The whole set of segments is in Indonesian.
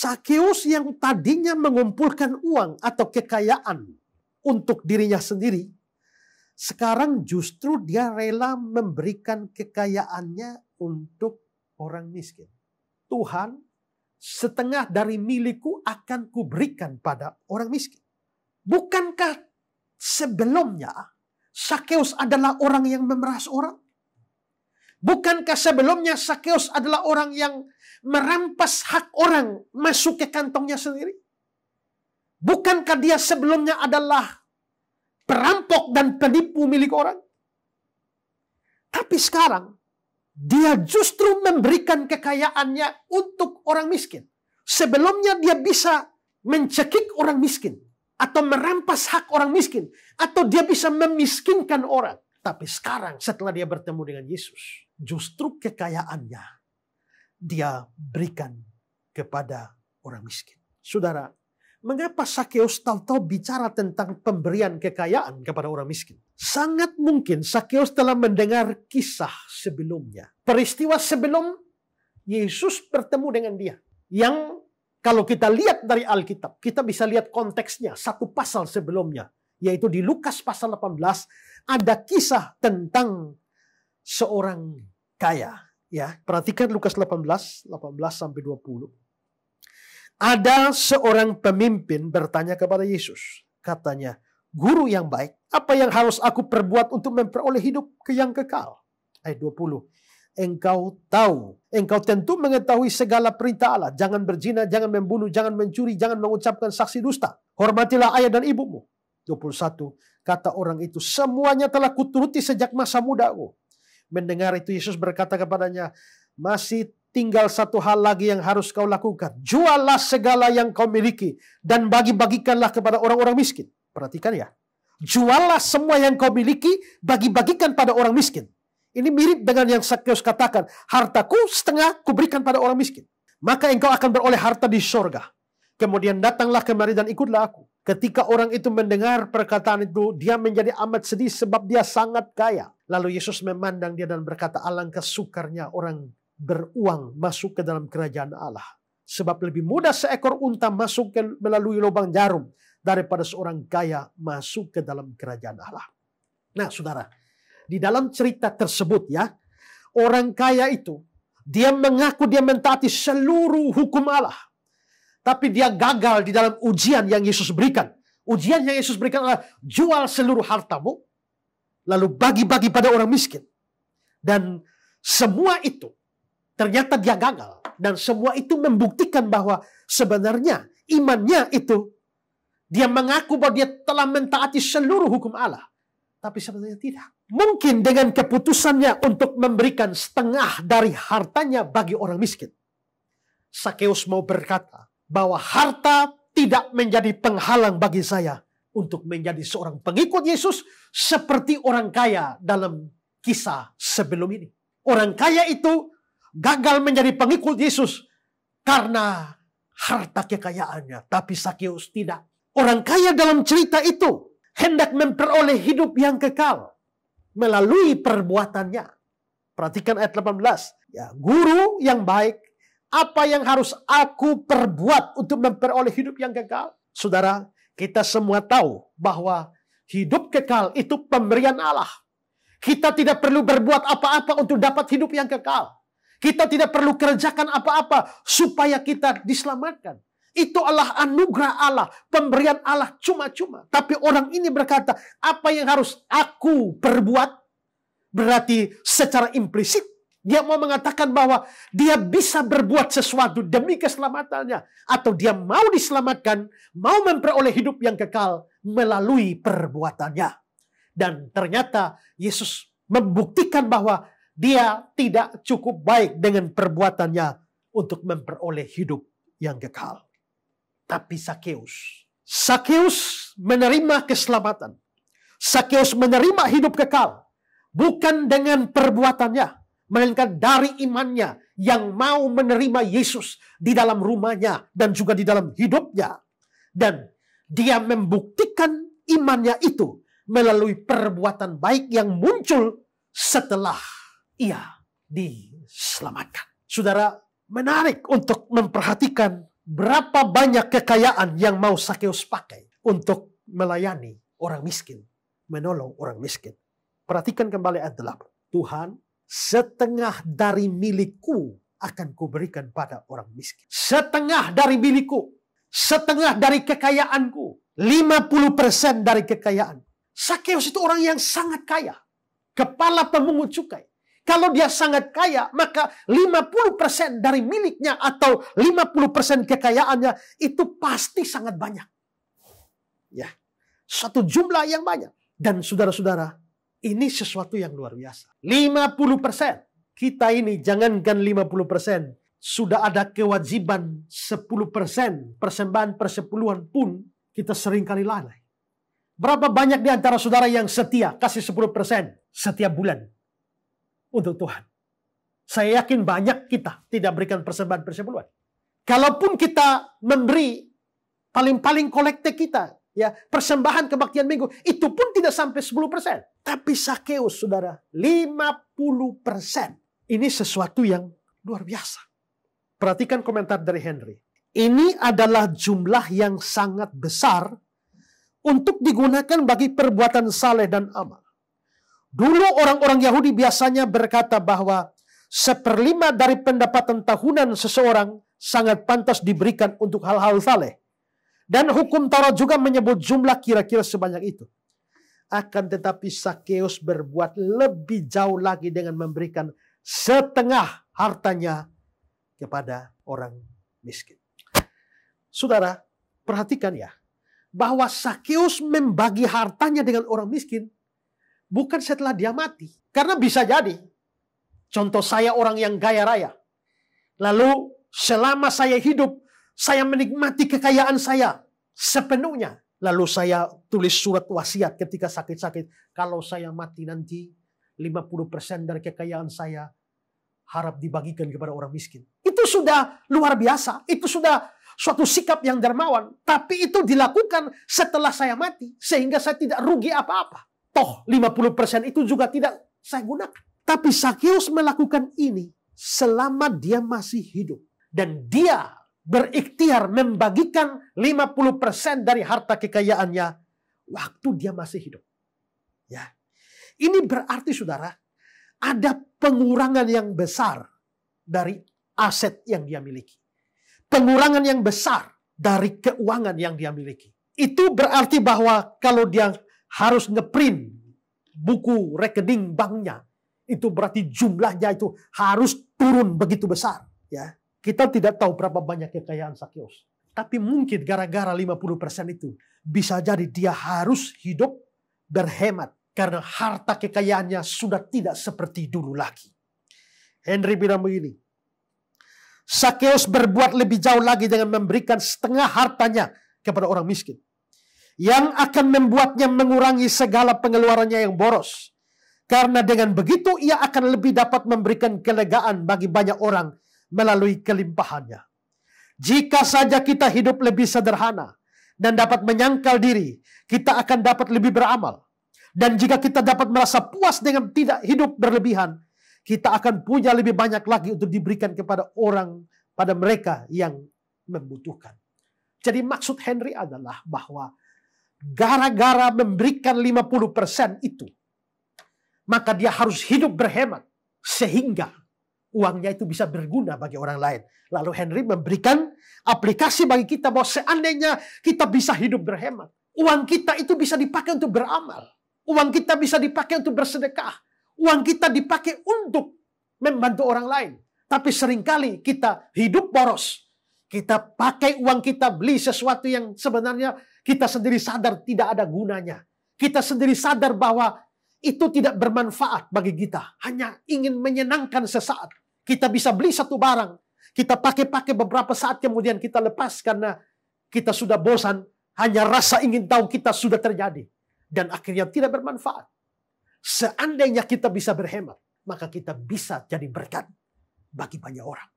Sakeus yang tadinya mengumpulkan uang atau kekayaan untuk dirinya sendiri, sekarang justru dia rela memberikan kekayaannya untuk orang miskin. Tuhan, setengah dari milikku akan kuberikan pada orang miskin. Bukankah sebelumnya Sakeus adalah orang yang memeras orang? Bukankah sebelumnya Sakeus adalah orang yang merampas hak orang masuk ke kantongnya sendiri? Bukankah dia sebelumnya adalah perampok dan penipu milik orang? Tapi sekarang dia justru memberikan kekayaannya untuk orang miskin. Sebelumnya dia bisa mencekik orang miskin atau merampas hak orang miskin, atau dia bisa memiskinkan orang. Tapi sekarang, setelah dia bertemu dengan Yesus, justru kekayaannya dia berikan kepada orang miskin. Saudara, mengapa Sakeus tahu-tahu bicara tentang pemberian kekayaan kepada orang miskin? Sangat mungkin Sakeus telah mendengar kisah sebelumnya. Peristiwa sebelum Yesus bertemu dengan dia. Yang kalau kita lihat dari Alkitab, kita bisa lihat konteksnya satu pasal sebelumnya. Yaitu di Lukas pasal 18 ada kisah tentang seorang kaya Ya, perhatikan Lukas 18, 18 sampai 20. Ada seorang pemimpin bertanya kepada Yesus. Katanya, guru yang baik, apa yang harus aku perbuat untuk memperoleh hidup ke yang kekal? Ayat 20. Engkau tahu, engkau tentu mengetahui segala perintah Allah. Jangan berzina, jangan membunuh, jangan mencuri, jangan mengucapkan saksi dusta. Hormatilah ayah dan ibumu. 21. Kata orang itu, semuanya telah kuturuti sejak masa mudaku. Mendengar itu Yesus berkata kepadanya, masih tinggal satu hal lagi yang harus kau lakukan. Juallah segala yang kau miliki dan bagi-bagikanlah kepada orang-orang miskin. Perhatikan ya. Juallah semua yang kau miliki, bagi-bagikan pada orang miskin. Ini mirip dengan yang Sakyus katakan, hartaku setengah kuberikan pada orang miskin. Maka engkau akan beroleh harta di sorga. Kemudian datanglah kemari dan ikutlah aku. Ketika orang itu mendengar perkataan itu, dia menjadi amat sedih sebab dia sangat kaya. Lalu Yesus memandang dia dan berkata, alangkah sukarnya orang beruang masuk ke dalam kerajaan Allah. Sebab lebih mudah seekor unta masuk ke melalui lubang jarum daripada seorang kaya masuk ke dalam kerajaan Allah. Nah saudara, di dalam cerita tersebut ya, orang kaya itu dia mengaku dia mentaati seluruh hukum Allah. Tapi dia gagal di dalam ujian yang Yesus berikan. Ujian yang Yesus berikan adalah jual seluruh hartamu, lalu bagi-bagi pada orang miskin. Dan semua itu ternyata dia gagal. Dan semua itu membuktikan bahwa sebenarnya imannya itu dia mengaku bahwa dia telah mentaati seluruh hukum Allah. Tapi sebenarnya tidak. Mungkin dengan keputusannya untuk memberikan setengah dari hartanya bagi orang miskin. Sakeus mau berkata, bahwa harta tidak menjadi penghalang bagi saya untuk menjadi seorang pengikut Yesus seperti orang kaya dalam kisah sebelum ini. Orang kaya itu gagal menjadi pengikut Yesus karena harta kekayaannya. Tapi Sakeus tidak. Orang kaya dalam cerita itu hendak memperoleh hidup yang kekal melalui perbuatannya. Perhatikan ayat 18. Ya, guru yang baik apa yang harus aku perbuat untuk memperoleh hidup yang kekal? Saudara, kita semua tahu bahwa hidup kekal itu pemberian Allah. Kita tidak perlu berbuat apa-apa untuk dapat hidup yang kekal. Kita tidak perlu kerjakan apa-apa supaya kita diselamatkan. Itu Allah anugerah Allah, pemberian Allah cuma-cuma. Tapi orang ini berkata, apa yang harus aku perbuat? Berarti secara implisit dia mau mengatakan bahwa dia bisa berbuat sesuatu demi keselamatannya. Atau dia mau diselamatkan, mau memperoleh hidup yang kekal melalui perbuatannya. Dan ternyata Yesus membuktikan bahwa dia tidak cukup baik dengan perbuatannya untuk memperoleh hidup yang kekal. Tapi Sakeus, Sakeus menerima keselamatan. Sakeus menerima hidup kekal bukan dengan perbuatannya melainkan dari imannya yang mau menerima Yesus di dalam rumahnya dan juga di dalam hidupnya. Dan dia membuktikan imannya itu melalui perbuatan baik yang muncul setelah ia diselamatkan. Saudara, menarik untuk memperhatikan berapa banyak kekayaan yang mau Sakeus pakai untuk melayani orang miskin, menolong orang miskin. Perhatikan kembali ayat 8. Tuhan setengah dari milikku akan kuberikan pada orang miskin. Setengah dari milikku, setengah dari kekayaanku, 50% dari kekayaan. Sakeus itu orang yang sangat kaya, kepala pemungut cukai. Kalau dia sangat kaya, maka 50% dari miliknya atau 50% kekayaannya itu pasti sangat banyak. Ya, satu jumlah yang banyak. Dan saudara-saudara, ini sesuatu yang luar biasa. 50%. Kita ini jangankan 50%. Sudah ada kewajiban 10%. Persembahan persepuluhan pun kita seringkali lalai. Berapa banyak di antara saudara yang setia kasih 10% setiap bulan untuk Tuhan? Saya yakin banyak kita tidak berikan persembahan persepuluhan. Kalaupun kita memberi paling-paling kolekte kita ya persembahan kebaktian minggu itu pun tidak sampai 10%. Tapi Sakeus, saudara, 50 persen. Ini sesuatu yang luar biasa. Perhatikan komentar dari Henry. Ini adalah jumlah yang sangat besar untuk digunakan bagi perbuatan saleh dan amal. Dulu orang-orang Yahudi biasanya berkata bahwa seperlima dari pendapatan tahunan seseorang sangat pantas diberikan untuk hal-hal saleh. Dan hukum Taurat juga menyebut jumlah kira-kira sebanyak itu. Akan tetapi Sakeus berbuat lebih jauh lagi dengan memberikan setengah hartanya kepada orang miskin. Saudara, perhatikan ya. Bahwa Sakeus membagi hartanya dengan orang miskin bukan setelah dia mati. Karena bisa jadi. Contoh saya orang yang gaya raya. Lalu selama saya hidup, saya menikmati kekayaan saya sepenuhnya. Lalu saya tulis surat wasiat ketika sakit-sakit. Kalau saya mati nanti 50% dari kekayaan saya harap dibagikan kepada orang miskin. Itu sudah luar biasa. Itu sudah suatu sikap yang dermawan. Tapi itu dilakukan setelah saya mati. Sehingga saya tidak rugi apa-apa. Toh 50% itu juga tidak saya gunakan. Tapi Sakyus melakukan ini selama dia masih hidup. Dan dia berikhtiar membagikan 50% dari harta kekayaannya waktu dia masih hidup. Ya. Ini berarti saudara, ada pengurangan yang besar dari aset yang dia miliki. Pengurangan yang besar dari keuangan yang dia miliki. Itu berarti bahwa kalau dia harus ngeprint buku rekening banknya, itu berarti jumlahnya itu harus turun begitu besar, ya. Kita tidak tahu berapa banyak kekayaan Sakyos. Tapi mungkin gara-gara 50% itu bisa jadi dia harus hidup berhemat karena harta kekayaannya sudah tidak seperti dulu lagi. Henry bilang begini, Sakeus berbuat lebih jauh lagi dengan memberikan setengah hartanya kepada orang miskin. Yang akan membuatnya mengurangi segala pengeluarannya yang boros. Karena dengan begitu ia akan lebih dapat memberikan kelegaan bagi banyak orang melalui kelimpahannya. Jika saja kita hidup lebih sederhana dan dapat menyangkal diri, kita akan dapat lebih beramal. Dan jika kita dapat merasa puas dengan tidak hidup berlebihan, kita akan punya lebih banyak lagi untuk diberikan kepada orang, pada mereka yang membutuhkan. Jadi maksud Henry adalah bahwa gara-gara memberikan 50% itu, maka dia harus hidup berhemat sehingga uangnya itu bisa berguna bagi orang lain. Lalu Henry memberikan aplikasi bagi kita bahwa seandainya kita bisa hidup berhemat, uang kita itu bisa dipakai untuk beramal, uang kita bisa dipakai untuk bersedekah, uang kita dipakai untuk membantu orang lain. Tapi seringkali kita hidup boros. Kita pakai uang kita beli sesuatu yang sebenarnya kita sendiri sadar tidak ada gunanya. Kita sendiri sadar bahwa itu tidak bermanfaat bagi kita. Hanya ingin menyenangkan sesaat. Kita bisa beli satu barang, kita pakai-pakai beberapa saat kemudian kita lepas karena kita sudah bosan, hanya rasa ingin tahu kita sudah terjadi dan akhirnya tidak bermanfaat. Seandainya kita bisa berhemat, maka kita bisa jadi berkat bagi banyak orang.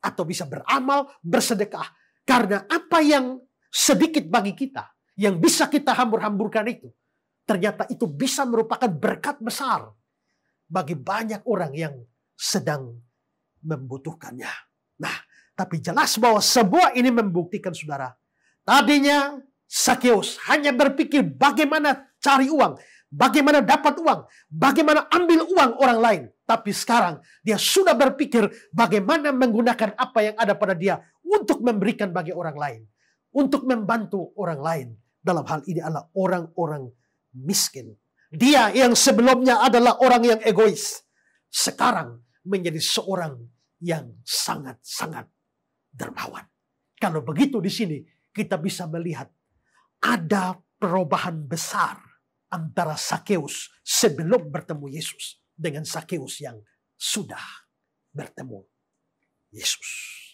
Atau bisa beramal, bersedekah. Karena apa yang sedikit bagi kita, yang bisa kita hambur-hamburkan itu, ternyata itu bisa merupakan berkat besar bagi banyak orang yang sedang membutuhkannya. Nah, tapi jelas bahwa semua ini membuktikan saudara. Tadinya Sakeus hanya berpikir bagaimana cari uang, bagaimana dapat uang, bagaimana ambil uang orang lain. Tapi sekarang dia sudah berpikir bagaimana menggunakan apa yang ada pada dia untuk memberikan bagi orang lain. Untuk membantu orang lain. Dalam hal ini adalah orang-orang miskin. Dia yang sebelumnya adalah orang yang egois. Sekarang menjadi seorang yang sangat-sangat dermawan. Kalau begitu di sini kita bisa melihat ada perubahan besar antara Sakeus sebelum bertemu Yesus dengan Sakeus yang sudah bertemu Yesus.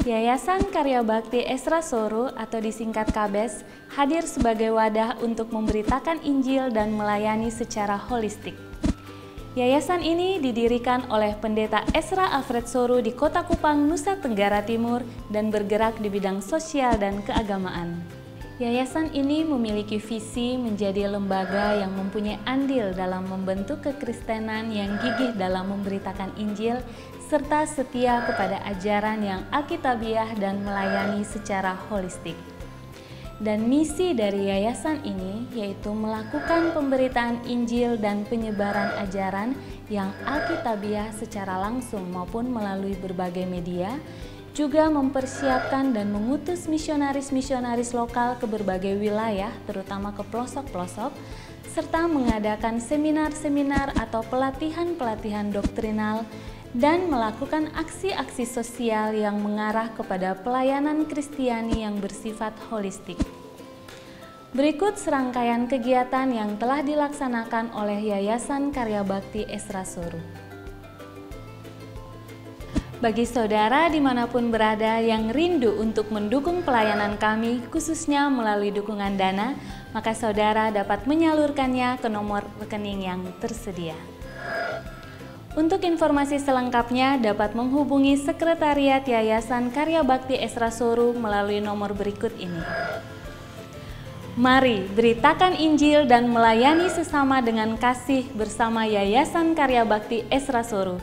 Yayasan Karya Bakti Esra Soru atau disingkat KABES hadir sebagai wadah untuk memberitakan Injil dan melayani secara holistik. Yayasan ini didirikan oleh pendeta Esra Alfred Soru di Kota Kupang, Nusa Tenggara Timur dan bergerak di bidang sosial dan keagamaan. Yayasan ini memiliki visi menjadi lembaga yang mempunyai andil dalam membentuk kekristenan yang gigih dalam memberitakan Injil serta setia kepada ajaran yang akitabiah dan melayani secara holistik. Dan misi dari yayasan ini yaitu melakukan pemberitaan Injil dan penyebaran ajaran yang akitabiah secara langsung maupun melalui berbagai media juga mempersiapkan dan mengutus misionaris-misionaris lokal ke berbagai wilayah, terutama ke pelosok-pelosok, serta mengadakan seminar-seminar atau pelatihan-pelatihan doktrinal dan melakukan aksi-aksi sosial yang mengarah kepada pelayanan Kristiani yang bersifat holistik. Berikut serangkaian kegiatan yang telah dilaksanakan oleh Yayasan Karya Bakti Esra Soru bagi saudara dimanapun berada yang rindu untuk mendukung pelayanan kami, khususnya melalui dukungan dana, maka saudara dapat menyalurkannya ke nomor rekening yang tersedia. Untuk informasi selengkapnya dapat menghubungi Sekretariat Yayasan Karya Bakti Esra Soru melalui nomor berikut ini. Mari beritakan Injil dan melayani sesama dengan kasih bersama Yayasan Karya Bakti Esra Soru